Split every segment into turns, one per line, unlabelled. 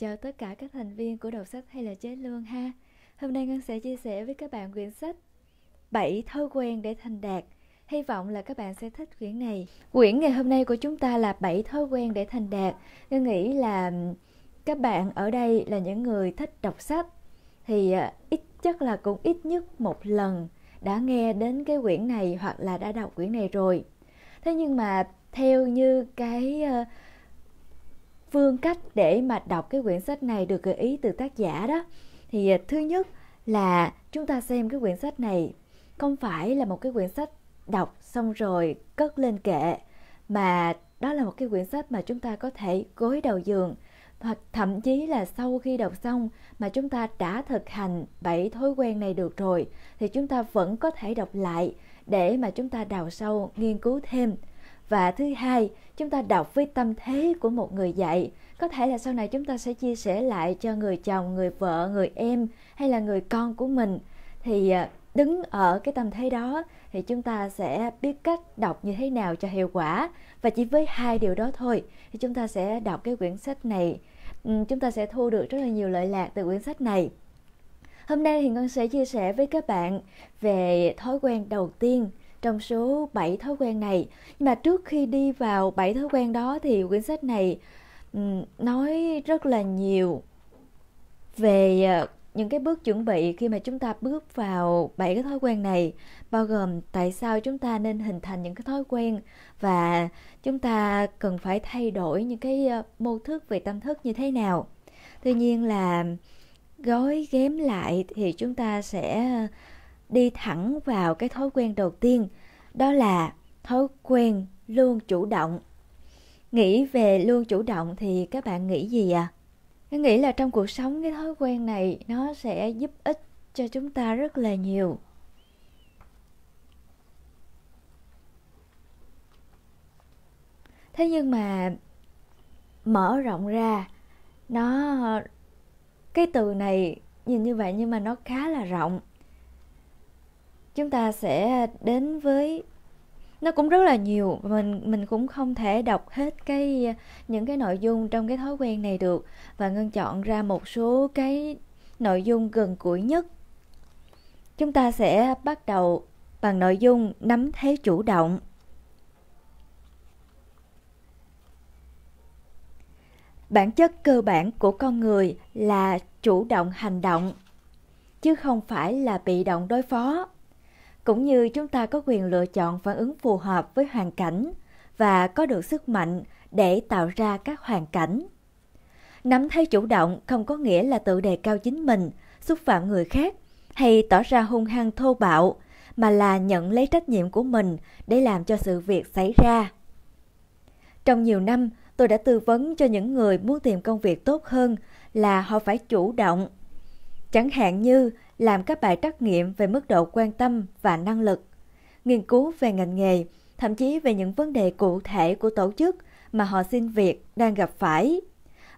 Chào tất cả các thành viên của đọc sách hay là chế lương ha Hôm nay Ngân sẽ chia sẻ với các bạn quyển sách bảy thói quen để thành đạt Hy vọng là các bạn sẽ thích quyển này Quyển ngày hôm nay của chúng ta là bảy thói quen để thành đạt Ngân nghĩ là các bạn ở đây là những người thích đọc sách Thì à, ít chắc là cũng ít nhất một lần đã nghe đến cái quyển này hoặc là đã đọc quyển này rồi Thế nhưng mà theo như cái phương cách để mà đọc cái quyển sách này được gợi ý từ tác giả đó thì à, thứ nhất là chúng ta xem cái quyển sách này không phải là một cái quyển sách đọc xong rồi cất lên kệ mà đó là một cái quyển sách mà chúng ta có thể gối đầu giường hoặc thậm chí là sau khi đọc xong mà chúng ta đã thực hành bảy thói quen này được rồi thì chúng ta vẫn có thể đọc lại để mà chúng ta đào sâu nghiên cứu thêm và thứ hai, chúng ta đọc với tâm thế của một người dạy. Có thể là sau này chúng ta sẽ chia sẻ lại cho người chồng, người vợ, người em hay là người con của mình. Thì à, đứng ở cái tâm thế đó thì chúng ta sẽ biết cách đọc như thế nào cho hiệu quả và chỉ với hai điều đó thôi thì chúng ta sẽ đọc cái quyển sách này ừ, chúng ta sẽ thu được rất là nhiều lợi lạc từ quyển sách này hôm nay thì ngân sẽ chia sẻ với các bạn về thói quen đầu tiên trong số 7 thói quen này. Nhưng mà trước khi đi vào 7 thói quen đó thì quyển sách này nói rất là nhiều về ờ, những cái bước chuẩn bị khi mà chúng ta bước vào bảy cái thói quen này bao gồm tại sao chúng ta nên hình thành những cái thói quen và chúng ta cần phải thay đổi những cái ờ, mô thức về tâm thức như thế nào tuy nhiên là gói ghém lại thì chúng ta sẽ đi thẳng vào cái thói quen đầu tiên đó là thói quen luôn chủ động nghĩ về luôn chủ động thì các bạn nghĩ gì ạ à? nghĩ là trong cuộc sống cái thói quen này nó sẽ giúp ích cho chúng ta rất là nhiều. Thế nhưng mà mở rộng ra nó cái từ này nhìn như vậy nhưng mà nó khá là rộng chúng ta sẽ đến với nó cũng rất là nhiều mình mình cũng không thể đọc hết cái những cái nội dung trong cái thói quen này được và ngân chọn ra một số cái nội dung gần gũi nhất chúng ta sẽ bắt đầu bằng nội dung nắm thế chủ động bản chất cơ bản của con người là chủ động hành động chứ không phải là bị động đối phó cũng như chúng ta có quyền lựa chọn phản ứng phù hợp với hoàn cảnh và có được sức mạnh để tạo ra các hoàn cảnh. Nắm thế chủ động không có nghĩa là tự đề cao chính mình, xúc phạm người khác hay tỏ ra hung hăng thô bạo, mà là nhận lấy trách nhiệm của mình để làm cho sự việc xảy ra. Trong nhiều năm, tôi đã tư vấn cho những người muốn tìm công việc tốt hơn là họ phải chủ động. Chẳng hạn như làm các bài trắc nghiệm về mức độ quan tâm và năng lực, nghiên cứu về ngành nghề, thậm chí về những vấn đề cụ thể của tổ chức mà họ xin việc đang gặp phải.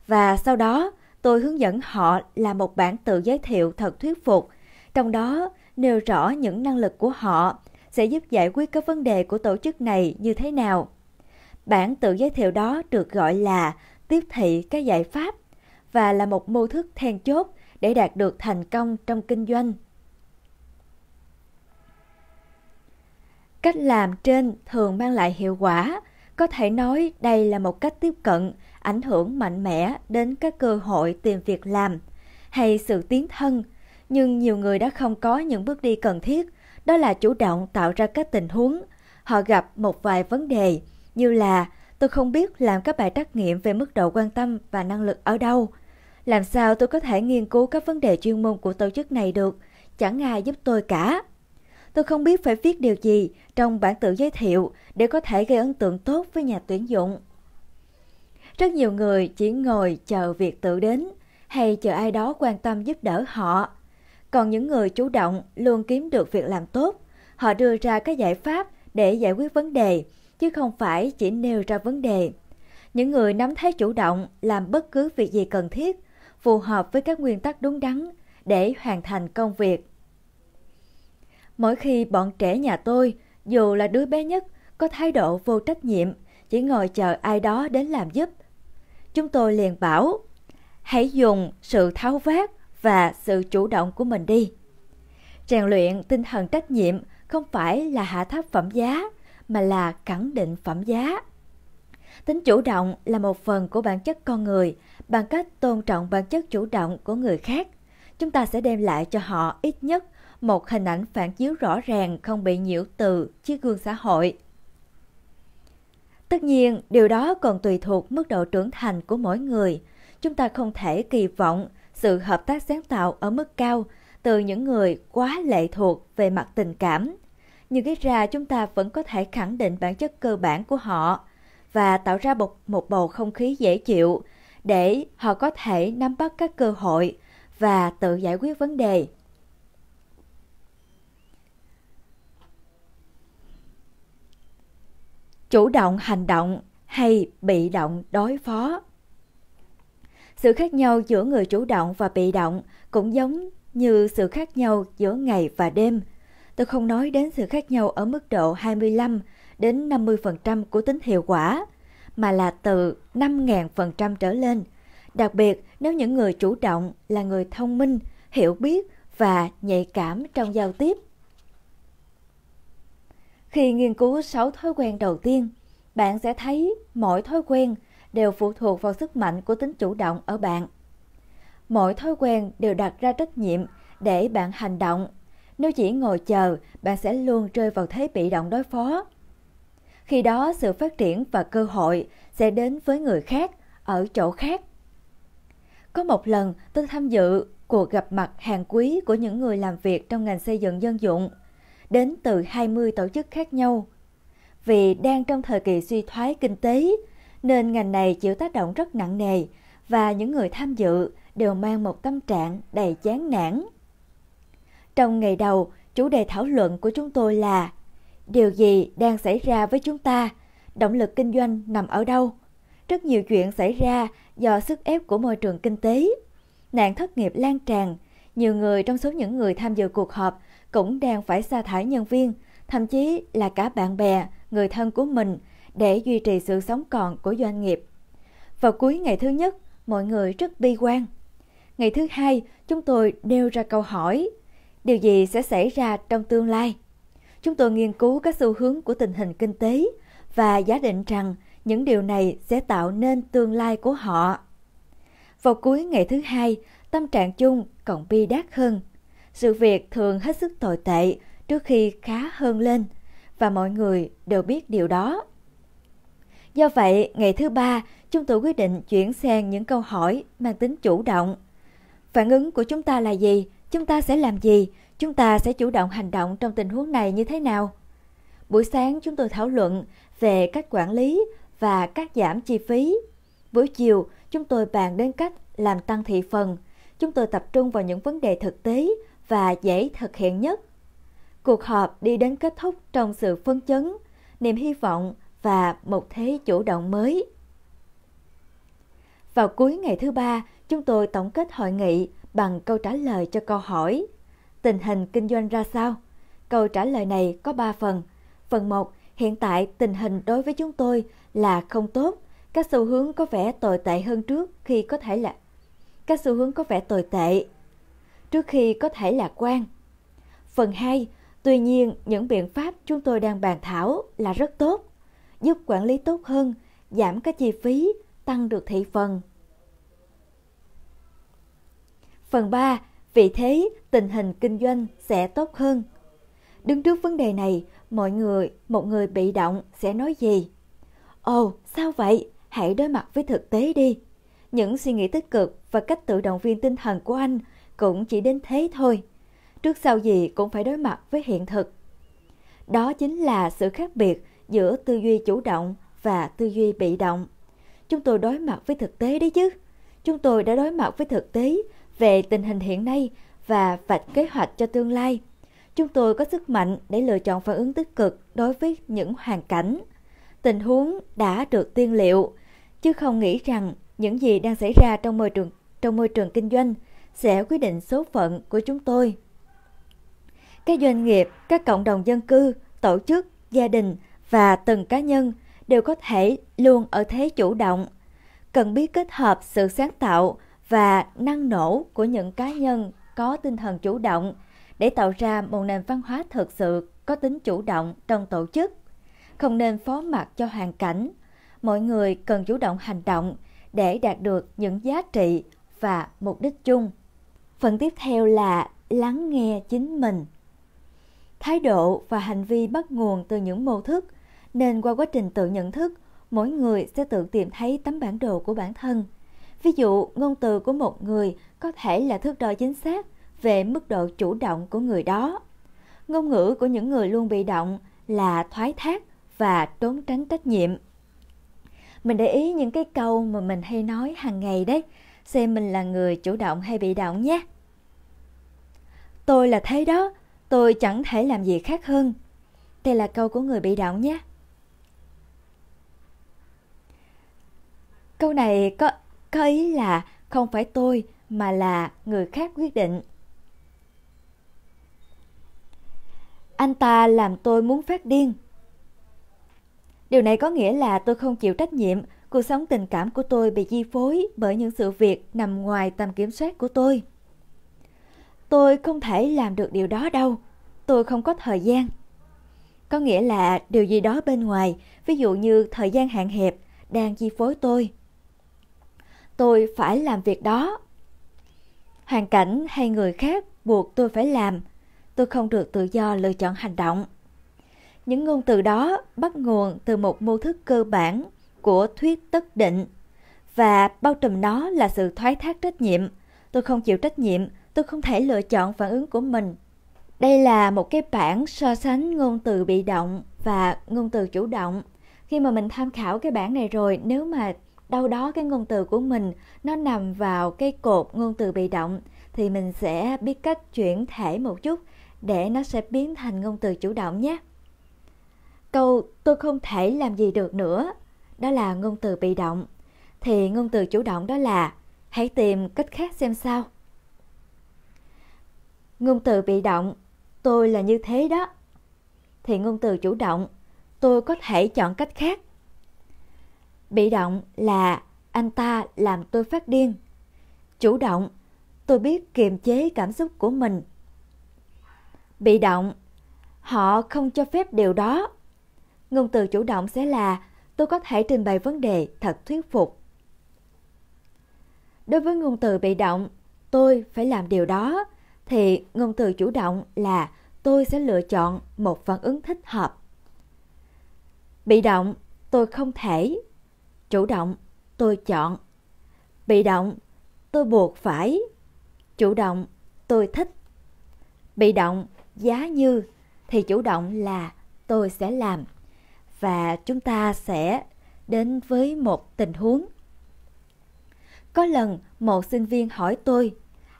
Và sau đó, tôi hướng dẫn họ làm một bản tự giới thiệu thật thuyết phục, trong đó nêu rõ những năng lực của họ sẽ giúp giải quyết các vấn đề của tổ chức này như thế nào. Bản tự giới thiệu đó được gọi là tiếp thị các giải pháp và là một mô thức then chốt để đạt được thành công trong kinh doanh. Cách làm trên thường mang lại hiệu quả, có thể nói đây là một cách tiếp cận ảnh hưởng mạnh mẽ đến các cơ hội tìm việc làm hay sự tiến thân, nhưng nhiều người đã không có những bước đi cần thiết, đó là chủ động tạo ra các tình huống. Họ gặp một vài vấn đề như là tôi không biết làm các bài trắc nghiệm về mức độ quan tâm và năng lực ở đâu làm sao tôi có thể nghiên cứu các vấn đề chuyên môn của tổ chức này được? Chẳng ai giúp tôi cả. Tôi không biết phải viết điều gì trong bản tự giới thiệu để có thể gây ấn tượng tốt với nhà tuyển dụng. Rất nhiều người chỉ ngồi chờ việc tự đến hay chờ ai đó quan tâm giúp đỡ họ. Còn những người chủ động luôn kiếm được việc làm tốt, họ đưa ra các giải pháp để giải quyết vấn đề, chứ không phải chỉ nêu ra vấn đề. Những người nắm thế chủ động làm bất cứ việc gì cần thiết phù hợp với các nguyên tắc đúng đắn để hoàn thành công việc. Mỗi khi bọn trẻ nhà tôi, dù là đứa bé nhất, có thái độ vô trách nhiệm, chỉ ngồi chờ ai đó đến làm giúp. Chúng tôi liền bảo, hãy dùng sự tháo vát và sự chủ động của mình đi. Rèn luyện tinh thần trách nhiệm không phải là hạ thấp phẩm giá, mà là khẳng định phẩm giá. Tính chủ động là một phần của bản chất con người bằng cách tôn trọng bản chất chủ động của người khác. Chúng ta sẽ đem lại cho họ ít nhất một hình ảnh phản chiếu rõ ràng không bị nhiễu từ chiếc gương xã hội. Tất nhiên, điều đó còn tùy thuộc mức độ trưởng thành của mỗi người. Chúng ta không thể kỳ vọng sự hợp tác sáng tạo ở mức cao từ những người quá lệ thuộc về mặt tình cảm. Nhưng ít ra chúng ta vẫn có thể khẳng định bản chất cơ bản của họ và tạo ra một, một bầu không khí dễ chịu để họ có thể nắm bắt các cơ hội và tự giải quyết vấn đề. Chủ động hành động hay bị động đối phó. Sự khác nhau giữa người chủ động và bị động cũng giống như sự khác nhau giữa ngày và đêm. Tôi không nói đến sự khác nhau ở mức độ 25 đến 50% của tính hiệu quả mà là từ 5.000% trở lên. Đặc biệt nếu những người chủ động là người thông minh, hiểu biết và nhạy cảm trong giao tiếp. Khi nghiên cứu 6 thói quen đầu tiên, bạn sẽ thấy mỗi thói quen đều phụ thuộc vào sức mạnh của tính chủ động ở bạn. Mỗi thói quen đều đặt ra trách nhiệm để bạn hành động. Nếu chỉ ngồi chờ, bạn sẽ luôn rơi vào thế bị động đối phó khi đó sự phát triển và cơ hội sẽ đến với người khác ở chỗ khác. Có một lần tôi tham dự cuộc gặp mặt hàng quý của những người làm việc trong ngành xây dựng dân dụng, đến từ 20 tổ chức khác nhau. Vì đang trong thời kỳ suy thoái kinh tế, nên ngành này chịu tác động rất nặng nề và những người tham dự đều mang một tâm trạng đầy chán nản. Trong ngày đầu, chủ đề thảo luận của chúng tôi là điều gì đang xảy ra với chúng ta, động lực kinh doanh nằm ở đâu. Rất nhiều chuyện xảy ra do sức ép của môi trường kinh tế. Nạn thất nghiệp lan tràn, nhiều người trong số những người tham dự cuộc họp cũng đang phải sa thải nhân viên, thậm chí là cả bạn bè, người thân của mình để duy trì sự sống còn của doanh nghiệp. Vào cuối ngày thứ nhất, mọi người rất bi quan. Ngày thứ hai, chúng tôi nêu ra câu hỏi, điều gì sẽ xảy ra trong tương lai? Chúng tôi nghiên cứu các xu hướng của tình hình kinh tế và giả định rằng những điều này sẽ tạo nên tương lai của họ. Vào cuối ngày thứ hai, tâm trạng chung còn bi đát hơn. Sự việc thường hết sức tồi tệ trước khi khá hơn lên và mọi người đều biết điều đó. Do vậy, ngày thứ ba, chúng tôi quyết định chuyển sang những câu hỏi mang tính chủ động. Phản ứng của chúng ta là gì? Chúng ta sẽ làm gì? Chúng ta sẽ chủ động hành động trong tình huống này như thế nào? Buổi sáng chúng tôi thảo luận về cách quản lý và cắt giảm chi phí. Buổi chiều, chúng tôi bàn đến cách làm tăng thị phần. Chúng tôi tập trung vào những vấn đề thực tế và dễ thực hiện nhất. Cuộc họp đi đến kết thúc trong sự phấn chấn, niềm hy vọng và một thế chủ động mới. Vào cuối ngày thứ ba, chúng tôi tổng kết hội nghị bằng câu trả lời cho câu hỏi tình hình kinh doanh ra sao? Câu trả lời này có 3 phần. Phần 1, hiện tại tình hình đối với chúng tôi là không tốt, các xu hướng có vẻ tồi tệ hơn trước khi có thể là các xu hướng có vẻ tồi tệ trước khi có thể lạc quan. Phần 2, tuy nhiên những biện pháp chúng tôi đang bàn thảo là rất tốt, giúp quản lý tốt hơn, giảm các chi phí, tăng được thị phần. Phần 3, vì thế, tình hình kinh doanh sẽ tốt hơn. Đứng trước vấn đề này, mọi người, một người bị động sẽ nói gì? Ồ, sao vậy? Hãy đối mặt với thực tế đi. Những suy nghĩ tích cực và cách tự động viên tinh thần của anh cũng chỉ đến thế thôi. Trước sau gì cũng phải đối mặt với hiện thực. Đó chính là sự khác biệt giữa tư duy chủ động và tư duy bị động. Chúng tôi đối mặt với thực tế đấy chứ. Chúng tôi đã đối mặt với thực tế về tình hình hiện nay và vạch kế hoạch cho tương lai. Chúng tôi có sức mạnh để lựa chọn phản ứng tích cực đối với những hoàn cảnh, tình huống đã được tiên liệu, chứ không nghĩ rằng những gì đang xảy ra trong môi trường trong môi trường kinh doanh sẽ quyết định số phận của chúng tôi. Các doanh nghiệp, các cộng đồng dân cư, tổ chức, gia đình và từng cá nhân đều có thể luôn ở thế chủ động. Cần biết kết hợp sự sáng tạo và năng nổ của những cá nhân có tinh thần chủ động để tạo ra một nền văn hóa thực sự có tính chủ động trong tổ chức. Không nên phó mặc cho hoàn cảnh, mọi người cần chủ động hành động để đạt được những giá trị và mục đích chung. Phần tiếp theo là lắng nghe chính mình. Thái độ và hành vi bắt nguồn từ những mô thức, nên qua quá trình tự nhận thức, mỗi người sẽ tự tìm thấy tấm bản đồ của bản thân – Ví dụ, ngôn từ của một người có thể là thước đo chính xác về mức độ chủ động của người đó. Ngôn ngữ của những người luôn bị động là thoái thác và trốn tránh trách nhiệm. Mình để ý những cái câu mà mình hay nói hàng ngày đấy, xem mình là người chủ động hay bị động nhé. Tôi là thế đó, tôi chẳng thể làm gì khác hơn. Đây là câu của người bị động nhé. Câu này có có ý là không phải tôi mà là người khác quyết định. Anh ta làm tôi muốn phát điên. Điều này có nghĩa là tôi không chịu trách nhiệm, cuộc sống tình cảm của tôi bị chi phối bởi những sự việc nằm ngoài tầm kiểm soát của tôi. Tôi không thể làm được điều đó đâu, tôi không có thời gian. Có nghĩa là điều gì đó bên ngoài, ví dụ như thời gian hạn hẹp, đang chi phối tôi tôi phải làm việc đó. Hoàn cảnh hay người khác buộc tôi phải làm, tôi không được tự do lựa chọn hành động. Những ngôn từ đó bắt nguồn từ một mô thức cơ bản của thuyết tất định và bao trùm nó là sự thoái thác trách nhiệm. Tôi không chịu trách nhiệm, tôi không thể lựa chọn phản ứng của mình. Đây là một cái bảng so sánh ngôn từ bị động và ngôn từ chủ động. Khi mà mình tham khảo cái bảng này rồi, nếu mà đâu đó cái ngôn từ của mình nó nằm vào cái cột ngôn từ bị động thì mình sẽ biết cách chuyển thể một chút để nó sẽ biến thành ngôn từ chủ động nhé. Câu tôi không thể làm gì được nữa đó là ngôn từ bị động thì ngôn từ chủ động đó là hãy tìm cách khác xem sao. Ngôn từ bị động tôi là như thế đó thì ngôn từ chủ động tôi có thể chọn cách khác Bị động là anh ta làm tôi phát điên. Chủ động, tôi biết kiềm chế cảm xúc của mình. Bị động, họ không cho phép điều đó. Ngôn từ chủ động sẽ là tôi có thể trình bày vấn đề thật thuyết phục. Đối với ngôn từ bị động, tôi phải làm điều đó, thì ngôn từ chủ động là tôi sẽ lựa chọn một phản ứng thích hợp. Bị động, tôi không thể, Chủ động, tôi chọn. Bị động, tôi buộc phải. Chủ động, tôi thích. Bị động, giá như thì chủ động là tôi sẽ làm. Và chúng ta sẽ đến với một tình huống. Có lần một sinh viên hỏi tôi,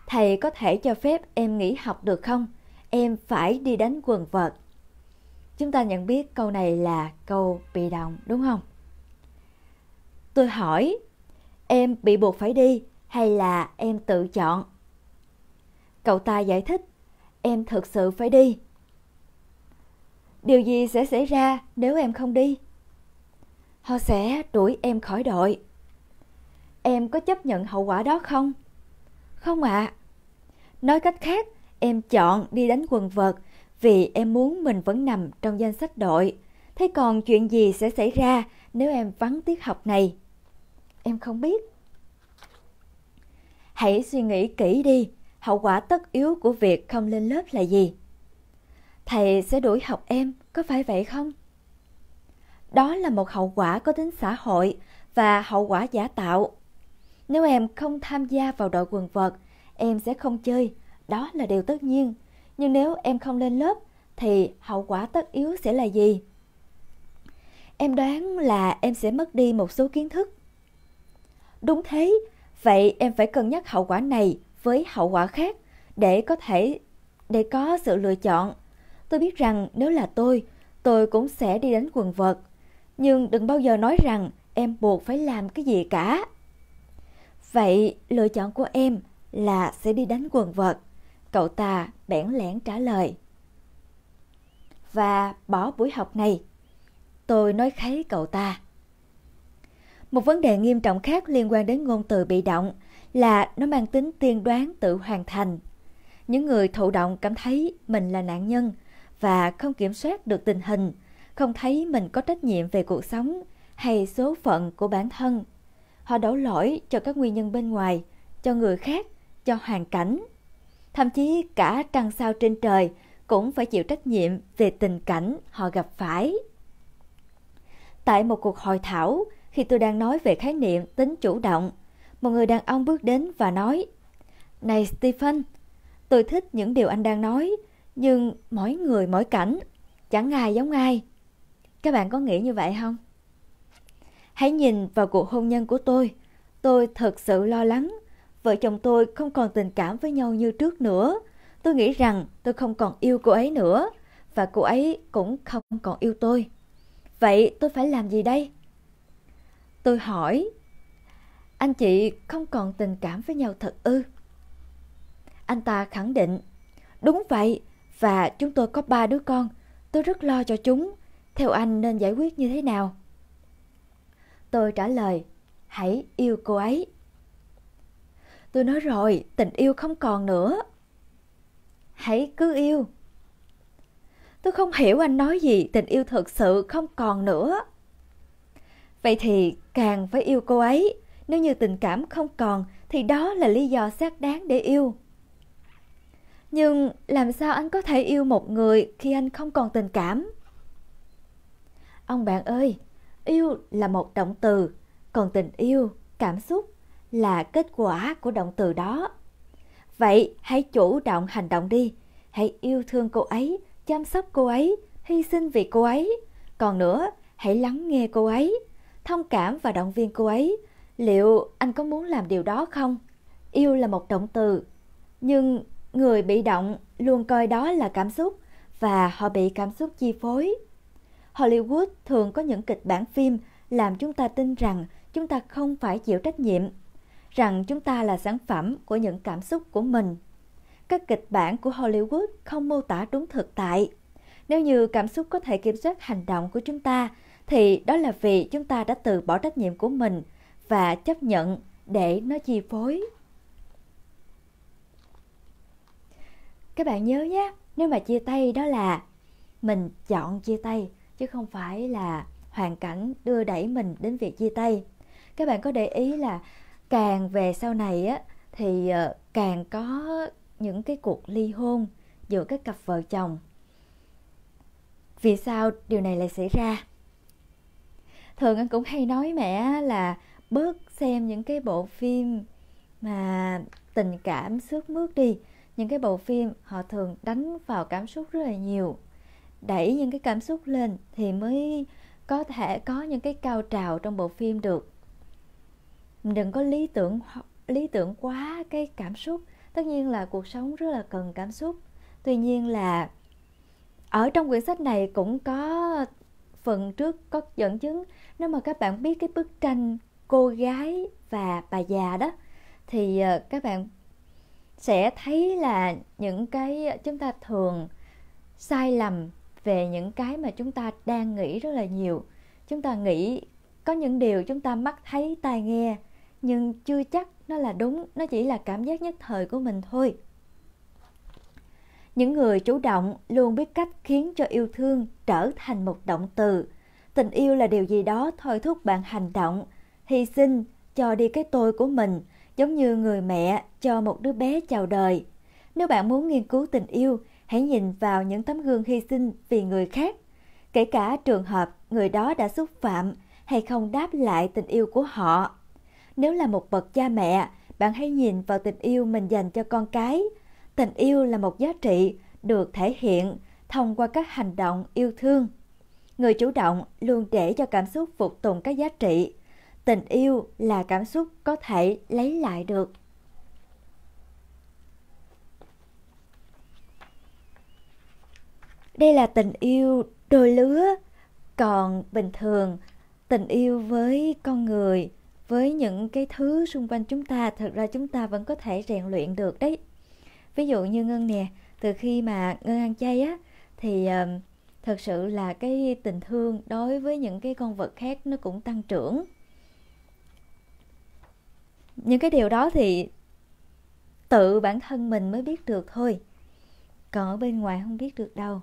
thầy có thể cho phép em nghỉ học được không? Em phải đi đánh quần vợt. Chúng ta nhận biết câu này là câu bị động đúng không? Tôi hỏi, em bị buộc phải đi hay là em tự chọn? Cậu ta giải thích, em thực sự phải đi. Điều gì sẽ xảy ra nếu em không đi? Họ sẽ đuổi em khỏi đội. Em có chấp nhận hậu quả đó không? Không ạ. À. Nói cách khác, em chọn đi đánh quần vợt vì em muốn mình vẫn nằm trong danh sách đội. Thế còn chuyện gì sẽ xảy ra nếu em vắng tiết học này? em không biết. Hãy suy nghĩ kỹ đi, hậu quả tất yếu của việc không lên lớp là gì? Thầy sẽ đuổi học em, có phải vậy không? Đó là một hậu quả có tính xã hội và hậu quả giả tạo. Nếu em không tham gia vào đội quần vợt, em sẽ không chơi, đó là điều tất nhiên. Nhưng nếu em không lên lớp thì hậu quả tất yếu sẽ là gì? Em đoán là em sẽ mất đi một số kiến thức Đúng thế, vậy em phải cân nhắc hậu quả này với hậu quả khác để có thể để có sự lựa chọn. Tôi biết rằng nếu là tôi, tôi cũng sẽ đi đánh quần vợt, nhưng đừng bao giờ nói rằng em buộc phải làm cái gì cả. Vậy lựa chọn của em là sẽ đi đánh quần vợt. Cậu ta bẽn lẽn trả lời. Và bỏ buổi học này. Tôi nói kháy cậu ta. Một vấn đề nghiêm trọng khác liên quan đến ngôn từ bị động là nó mang tính tiên đoán tự hoàn thành. Những người thụ động cảm thấy mình là nạn nhân và không kiểm soát được tình hình, không thấy mình có trách nhiệm về cuộc sống hay số phận của bản thân. Họ đổ lỗi cho các nguyên nhân bên ngoài, cho người khác, cho hoàn cảnh. Thậm chí cả trăng sao trên trời cũng phải chịu trách nhiệm về tình cảnh họ gặp phải. Tại một cuộc hội thảo, khi tôi đang nói về khái niệm tính chủ động. Một người đàn ông bước đến và nói, Này Stephen, tôi thích những điều anh đang nói, nhưng mỗi người mỗi cảnh, chẳng ai giống ai. Các bạn có nghĩ như vậy không? Hãy nhìn vào cuộc hôn nhân của tôi. Tôi thật sự lo lắng. Vợ chồng tôi không còn tình cảm với nhau như trước nữa. Tôi nghĩ rằng tôi không còn yêu cô ấy nữa. Và cô ấy cũng không còn yêu tôi. Vậy tôi phải làm gì đây? Tôi hỏi, anh chị không còn tình cảm với nhau thật ư? Anh ta khẳng định, đúng vậy, và chúng tôi có ba đứa con, tôi rất lo cho chúng, theo anh nên giải quyết như thế nào? Tôi trả lời, hãy yêu cô ấy. Tôi nói rồi, tình yêu không còn nữa. Hãy cứ yêu. Tôi không hiểu anh nói gì, tình yêu thật sự không còn nữa. Vậy thì càng phải yêu cô ấy, nếu như tình cảm không còn thì đó là lý do xác đáng để yêu. Nhưng làm sao anh có thể yêu một người khi anh không còn tình cảm? Ông bạn ơi, yêu là một động từ, còn tình yêu, cảm xúc là kết quả của động từ đó. Vậy hãy chủ động hành động đi, hãy yêu thương cô ấy, chăm sóc cô ấy, hy sinh vì cô ấy. Còn nữa, hãy lắng nghe cô ấy, thông cảm và động viên cô ấy. Liệu anh có muốn làm điều đó không? Yêu là một động từ, nhưng người bị động luôn coi đó là cảm xúc và họ bị cảm xúc chi phối. Hollywood thường có những kịch bản phim làm chúng ta tin rằng chúng ta không phải chịu trách nhiệm, rằng chúng ta là sản phẩm của những cảm xúc của mình. Các kịch bản của Hollywood không mô tả đúng thực tại. Nếu như cảm xúc có thể kiểm soát hành động của chúng ta thì đó là vì chúng ta đã từ bỏ trách nhiệm của mình và chấp nhận để nó chi phối. Các bạn nhớ nhé, nếu mà chia tay đó là mình chọn chia tay chứ không phải là hoàn cảnh đưa đẩy mình đến việc chia tay. Các bạn có để ý là càng về sau này á thì ờ, càng có những cái cuộc ly hôn giữa các cặp vợ chồng. Vì sao điều này lại xảy ra? thường anh cũng hay nói mẹ là bớt xem những cái bộ phim mà tình cảm sướt mướt đi những cái bộ phim họ thường đánh vào cảm xúc rất là nhiều đẩy những cái cảm xúc lên thì mới có thể có những cái cao trào trong bộ phim được đừng có lý tưởng lý tưởng quá cái cảm xúc tất nhiên là cuộc sống rất là cần cảm xúc tuy nhiên là ở trong quyển sách này cũng có phần trước có dẫn chứng nếu mà các bạn biết cái bức tranh cô gái và bà già đó thì ờ, các bạn sẽ thấy là những cái ờ, chúng ta thường sai lầm về những cái mà chúng ta đang nghĩ rất là nhiều chúng ta nghĩ có những điều chúng ta mắt thấy tai nghe nhưng chưa chắc nó là đúng nó chỉ là cảm giác nhất thời của mình thôi những người chủ động luôn biết cách khiến cho yêu thương trở thành một động từ tình yêu là điều gì đó thôi thúc bạn hành động hy sinh cho đi cái tôi của mình giống như người mẹ cho một đứa bé chào đời nếu bạn muốn nghiên cứu tình yêu hãy nhìn vào những tấm gương hy sinh vì người khác kể cả trường hợp người đó đã xúc phạm hay không đáp lại tình yêu của họ nếu là một bậc cha mẹ bạn hãy nhìn vào tình yêu mình dành cho con cái tình yêu là một giá trị được thể hiện thông qua các hành động yêu thương. Người chủ động luôn để cho cảm xúc phục tùng các giá trị. Tình yêu là cảm xúc có thể lấy lại được. Đây là tình yêu đôi lứa, còn bình thường tình yêu với con người, với những cái thứ xung quanh chúng ta thật ra chúng ta vẫn có thể rèn luyện được đấy ví dụ như ngân nè từ khi mà ngân ăn chay á thì uh, thật sự là cái tình thương đối với những cái con vật khác nó cũng tăng trưởng những cái điều đó thì tự bản thân mình mới biết được thôi còn ở bên ngoài không biết được đâu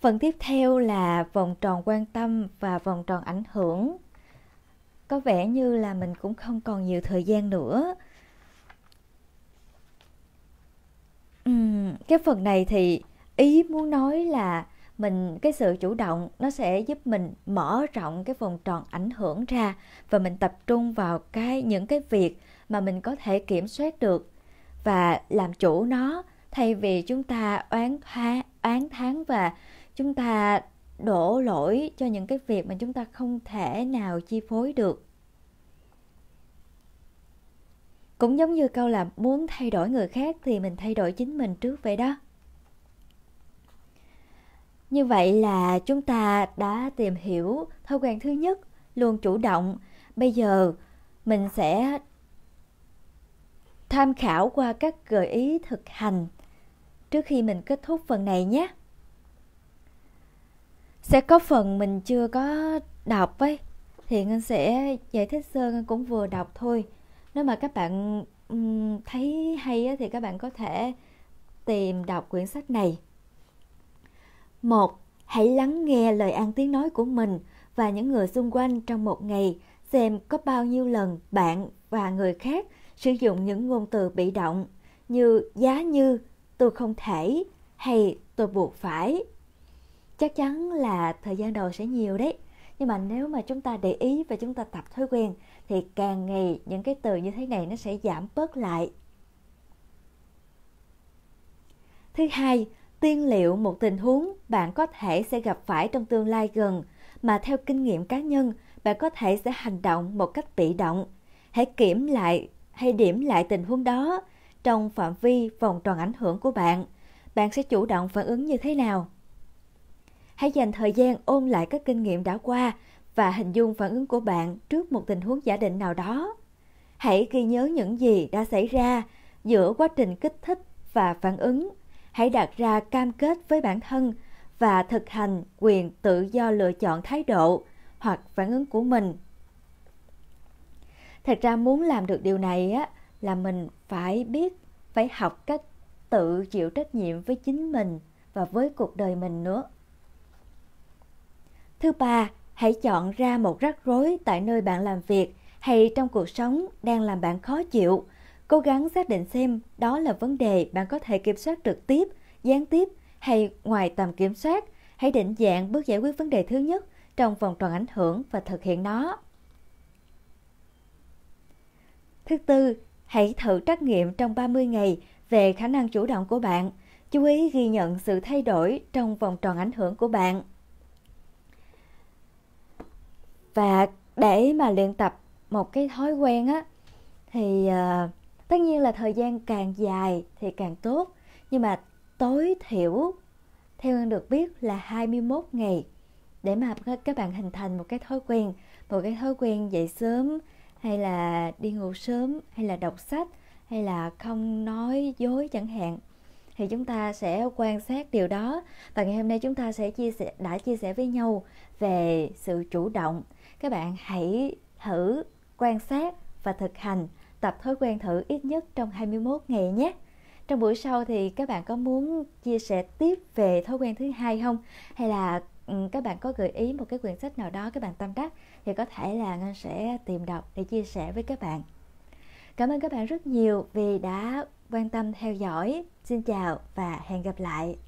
phần tiếp theo là vòng tròn quan tâm và vòng tròn ảnh hưởng có vẻ như là mình cũng không còn nhiều thời gian nữa cái phần này thì ý muốn nói là mình cái sự chủ động nó sẽ giúp mình mở rộng cái vòng tròn ảnh hưởng ra và mình tập trung vào cái những cái việc mà mình có thể kiểm soát được và làm chủ nó thay vì chúng ta oán tha, oán tháng và chúng ta đổ lỗi cho những cái việc mà chúng ta không thể nào chi phối được cũng giống như câu là muốn thay đổi người khác thì mình thay đổi chính mình trước vậy đó như vậy là chúng ta đã tìm hiểu thói quen thứ nhất luôn chủ động bây giờ mình sẽ tham khảo qua các gợi ý thực hành trước khi mình kết thúc phần này nhé sẽ có phần mình chưa có đọc ấy thì ngân sẽ giải thích sơ ngân cũng vừa đọc thôi nếu mà các bạn thấy hay thì các bạn có thể tìm đọc quyển sách này một hãy lắng nghe lời ăn tiếng nói của mình và những người xung quanh trong một ngày xem có bao nhiêu lần bạn và người khác sử dụng những ngôn từ bị động như giá như tôi không thể hay tôi buộc phải chắc chắn là thời gian đầu sẽ nhiều đấy nhưng mà nếu mà chúng ta để ý và chúng ta tập thói quen thì càng ngày những cái từ như thế này nó sẽ giảm bớt lại. Thứ hai, tiên liệu một tình huống bạn có thể sẽ gặp phải trong tương lai gần mà theo kinh nghiệm cá nhân bạn có thể sẽ hành động một cách bị động. Hãy kiểm lại hay điểm lại tình huống đó trong phạm vi vòng tròn ảnh hưởng của bạn. Bạn sẽ chủ động phản ứng như thế nào? Hãy dành thời gian ôn lại các kinh nghiệm đã qua và hình dung phản ứng của bạn trước một tình huống giả định nào đó. Hãy ghi nhớ những gì đã xảy ra giữa quá trình kích thích và phản ứng. Hãy đặt ra cam kết với bản thân và thực hành quyền tự do lựa chọn thái độ hoặc phản ứng của mình. Thật ra muốn làm được điều này á là mình phải biết, phải học cách tự chịu trách nhiệm với chính mình và với cuộc đời mình nữa. Thứ ba, Hãy chọn ra một rắc rối tại nơi bạn làm việc hay trong cuộc sống đang làm bạn khó chịu. Cố gắng xác định xem đó là vấn đề bạn có thể kiểm soát trực tiếp, gián tiếp hay ngoài tầm kiểm soát. Hãy định dạng bước giải quyết vấn đề thứ nhất trong vòng tròn ảnh hưởng và thực hiện nó. Thứ tư, hãy thử trắc nghiệm trong 30 ngày về khả năng chủ động của bạn. Chú ý ghi nhận sự thay đổi trong vòng tròn ảnh hưởng của bạn và để mà luyện tập một cái thói quen á thì uh, tất nhiên là thời gian càng dài thì càng tốt nhưng mà tối thiểu theo anh được biết là 21 ngày để mà các bạn hình thành một cái thói quen một cái thói quen dậy sớm hay là đi ngủ sớm hay là đọc sách hay là không nói dối chẳng hạn thì chúng ta sẽ quan sát điều đó và ngày hôm nay chúng ta sẽ chia sẻ đã chia sẻ với nhau về sự chủ động các bạn hãy thử quan sát và thực hành tập thói quen thử ít nhất trong 21 ngày nhé. Trong buổi sau thì các bạn có muốn chia sẻ tiếp về thói quen thứ hai không? Hay là ừ, các bạn có gợi ý một cái quyển sách nào đó các bạn tâm đắc thì có thể là Ngân sẽ tìm đọc để chia sẻ với các bạn. Cảm ơn các bạn rất nhiều vì đã quan tâm theo dõi. Xin chào và hẹn gặp lại.